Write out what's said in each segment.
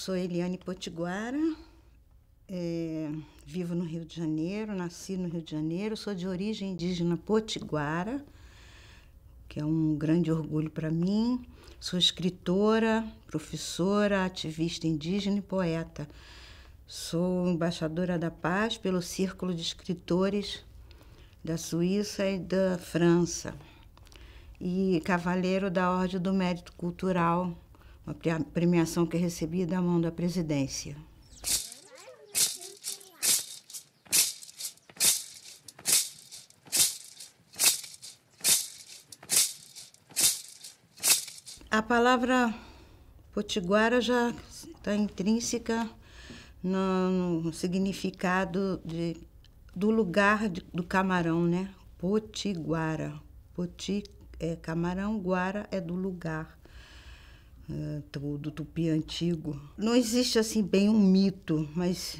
sou Eliane Potiguara, é, vivo no Rio de Janeiro, nasci no Rio de Janeiro, sou de origem indígena potiguara, que é um grande orgulho para mim. Sou escritora, professora, ativista indígena e poeta. Sou embaixadora da paz pelo Círculo de Escritores da Suíça e da França. E cavaleiro da Ordem do Mérito Cultural uma premiação que recebi da mão da presidência. A palavra potiguara já está intrínseca no, no significado de, do lugar de, do camarão, né? Potiguara. Poti é camarão, guara é do lugar é, do tupi antigo. Não existe assim bem um mito, mas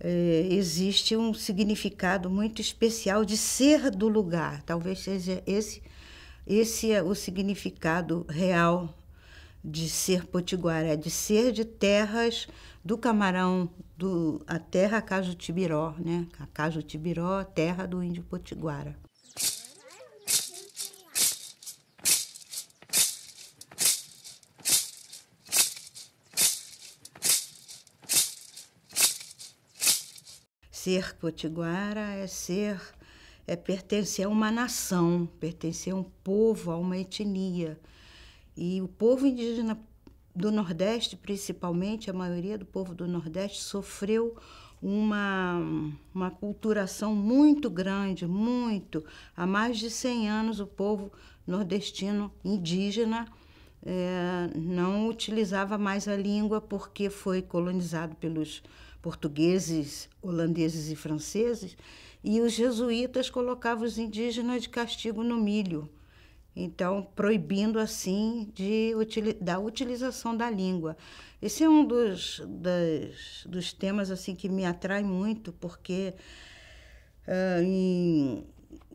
é, existe um significado muito especial de ser do lugar. Talvez seja esse esse é o significado real de ser potiguara, é de ser de terras do Camarão, do, a terra Cajutibiró, né? Cajutibiró, terra do índio potiguara. Ser potiguara é ser, é pertencer a uma nação, pertencer a um povo, a uma etnia. E o povo indígena do Nordeste, principalmente, a maioria do povo do Nordeste sofreu uma, uma culturação muito grande, muito. Há mais de 100 anos, o povo nordestino indígena é, não utilizava mais a língua porque foi colonizado pelos portugueses, holandeses e franceses, e os jesuítas colocavam os indígenas de castigo no milho, então proibindo assim de, da utilização da língua. Esse é um dos, das, dos temas assim que me atrai muito, porque uh, em,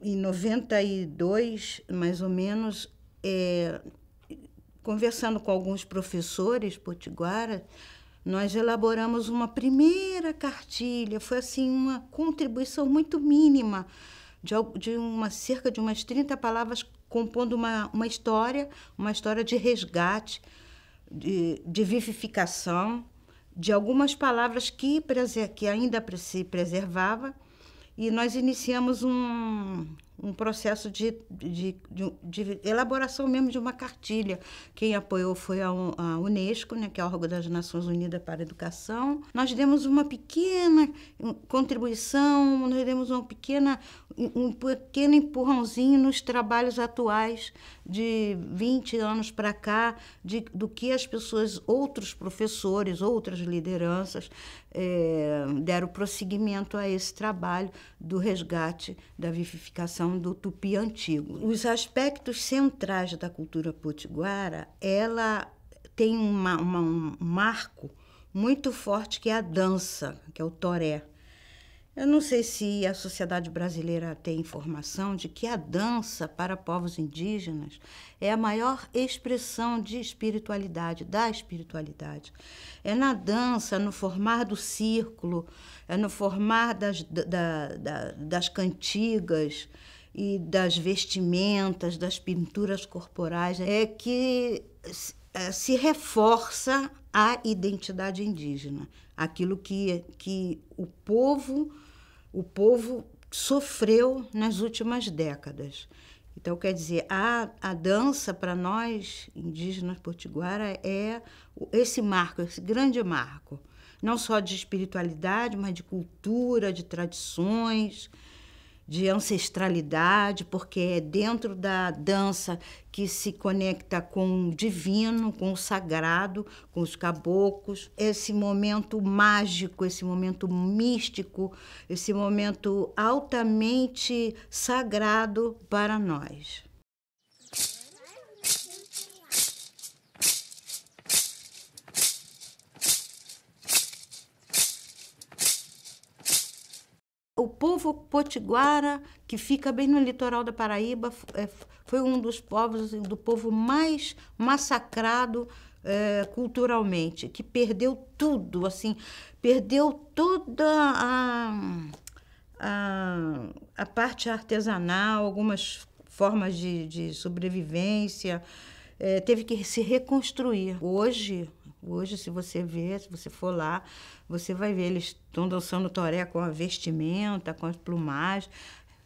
em 92, mais ou menos, é, conversando com alguns professores potiguaras, nós elaboramos uma primeira cartilha, foi assim uma contribuição muito mínima de, de uma cerca de umas 30 palavras compondo uma, uma história, uma história de resgate, de, de vivificação de algumas palavras que, que ainda se preservava e nós iniciamos um, um processo de, de, de, de, elaboração mesmo de uma cartilha. Quem apoiou foi a, Unesco, né, que é o órgão das Nações Unidas para a Educação. Nós demos uma pequena contribuição, nós demos uma pequena, um pequeno empurrãozinho nos trabalhos atuais de 20 anos para cá, de, do que as pessoas, outros professores, outras lideranças, é, deram prosseguimento a esse trabalho do resgate da vivificação do tupi antigo. Os aspectos centrais da cultura potiguara, ela tem uma, uma, um marco muito forte que é a dança, que é o toré. Eu não sei se a sociedade brasileira tem informação de que a dança para povos indígenas é a maior expressão de espiritualidade, da espiritualidade. É na dança, no formar do círculo, é no formar das, da, da, das cantigas e das vestimentas, das pinturas corporais, é que se é, reforça a identidade indígena, aquilo que, que o povo o povo sofreu nas últimas décadas. Então, quer dizer, a, a dança para nós, indígenas potiguara, é esse marco, esse grande marco, não só de espiritualidade, mas de cultura, de tradições, de ancestralidade, porque é dentro da dança que se conecta com o divino, com o sagrado, com os caboclos. Esse momento mágico, esse momento místico, esse momento altamente sagrado para nós. o povo potiguara, que fica bem no litoral da Paraíba, é, foi um dos povos, assim, do povo mais massacrado é, culturalmente, que perdeu tudo, assim, perdeu toda a, a, a parte artesanal, algumas formas de, de sobrevivência, é, teve que se reconstruir. Hoje, Hoje, se você ver, se você for lá, você vai ver, eles estão dançando toré com a vestimenta, com as plumagens,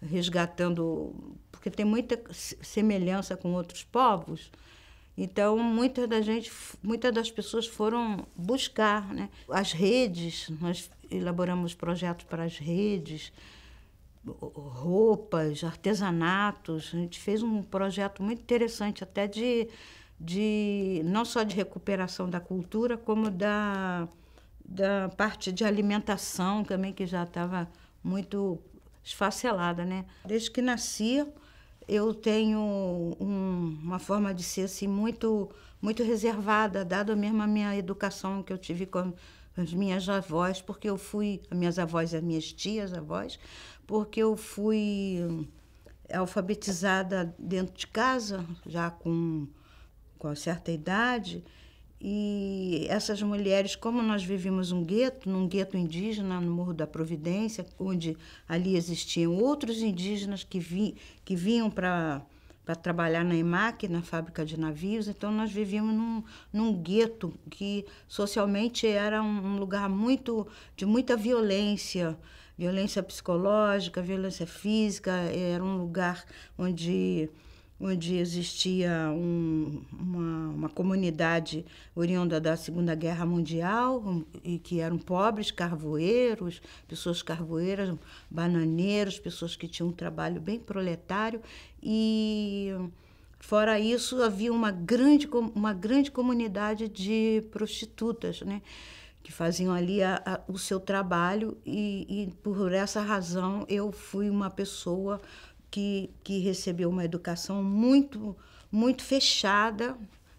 resgatando, porque tem muita semelhança com outros povos. Então, muita da gente, muitas das pessoas foram buscar, né? As redes, nós elaboramos projetos para as redes, roupas, artesanatos. A gente fez um projeto muito interessante até de de não só de recuperação da cultura, como da, da parte de alimentação também, que já estava muito esfacelada. Né? Desde que nasci, eu tenho um, uma forma de ser assim, muito, muito reservada, dado mesmo a minha educação que eu tive com as minhas avós, porque eu fui, minhas avós e minhas tias avós, porque eu fui alfabetizada dentro de casa, já com com certa idade, e essas mulheres, como nós vivíamos um gueto, num gueto indígena no Morro da Providência, onde ali existiam outros indígenas que, vi, que vinham para para trabalhar na EMAC, na fábrica de navios. Então, nós vivíamos num, num gueto que socialmente era um, lugar muito de muita violência, violência psicológica, violência física. Era um lugar onde onde existia um, uma, uma, comunidade oriunda da Segunda Guerra Mundial, um, e que eram pobres carvoeiros, pessoas carvoeiras, bananeiros, pessoas que tinham um trabalho bem proletário. E, fora isso, havia uma grande, uma grande comunidade de prostitutas, né? que faziam ali a, a, o seu trabalho e, e por essa razão eu fui uma pessoa que, que recebeu uma educação muito, muito fechada.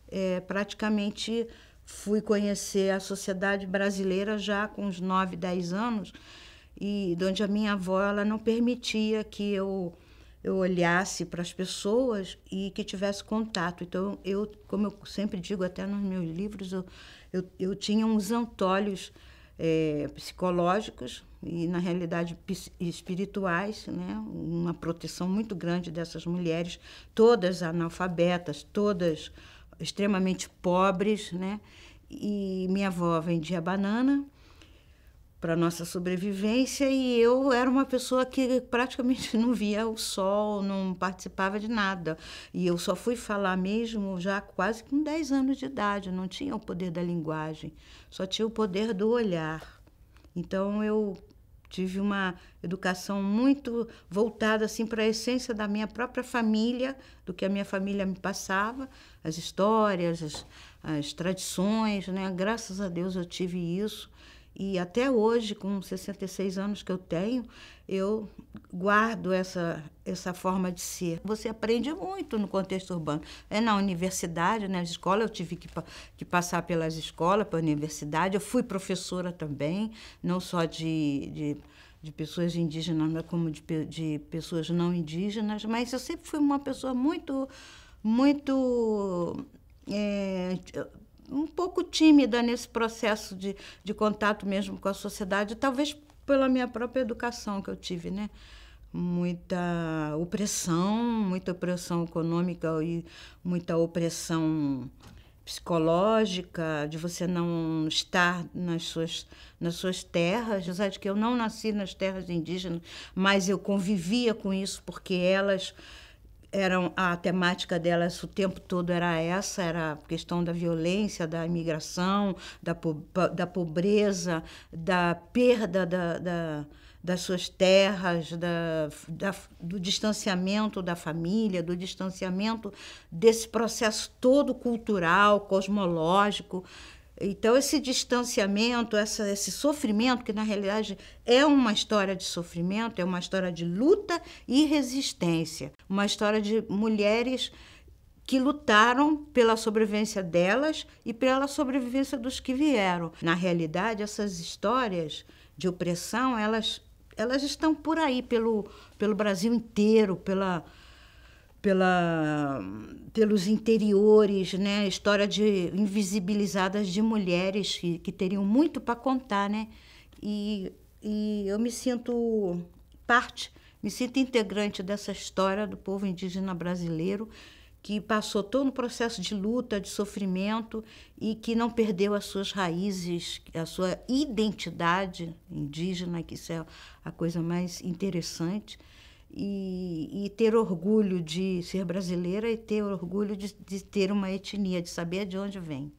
É, praticamente fui conhecer a sociedade brasileira já com uns 9, 10 anos, e onde a minha avó ela não permitia que eu eu olhasse para as pessoas e que tivesse contato. Então, eu, como eu sempre digo até nos meus livros, eu, eu, eu tinha uns antolhos é, psicológicos e, na realidade, espirituais, né? uma proteção muito grande dessas mulheres, todas analfabetas, todas extremamente pobres. Né? E minha avó vendia banana, para nossa sobrevivência e eu era uma pessoa que praticamente não via o sol, não participava de nada. E eu só fui falar mesmo já quase com 10 anos de idade, não tinha o poder da linguagem, só tinha o poder do olhar. Então eu tive uma educação muito voltada assim para a essência da minha própria família, do que a minha família me passava, as histórias, as, as tradições, né? Graças a Deus eu tive isso e até hoje, com 66 anos que eu tenho, eu guardo essa, essa forma de ser. Você aprende muito no contexto urbano. É na universidade, na né? escola, eu tive que, que passar pelas escolas, pela universidade. Eu fui professora também, não só de, de de pessoas indígenas como de, de, pessoas não indígenas, mas eu sempre fui uma pessoa muito, muito é, um pouco tímida nesse processo de, de contato mesmo com a sociedade, talvez pela minha própria educação que eu tive, né? Muita opressão, muita opressão econômica e muita opressão psicológica, de você não estar nas suas, nas suas terras, apesar de que eu não nasci nas terras indígenas, mas eu convivia com isso porque elas eram a temática delas o tempo todo era essa era a questão da violência da imigração da, po da pobreza da perda da, da, das suas terras da, da, do distanciamento da família do distanciamento desse processo todo cultural cosmológico então, esse distanciamento, essa, esse sofrimento, que na realidade é uma história de sofrimento, é uma história de luta e resistência, uma história de mulheres que lutaram pela sobrevivência delas e pela sobrevivência dos que vieram. Na realidade, essas histórias de opressão, elas, elas estão por aí, pelo, pelo Brasil inteiro, pela, pela, pelos interiores, né? história de invisibilizadas de mulheres que, que teriam muito para contar, né? E, e eu me sinto parte, me sinto integrante dessa história do povo indígena brasileiro que passou todo um processo de luta, de sofrimento e que não perdeu as suas raízes, a sua identidade indígena, que isso é a coisa mais interessante e, e, ter orgulho de ser brasileira e ter orgulho de, de ter uma etnia, de saber de onde vem.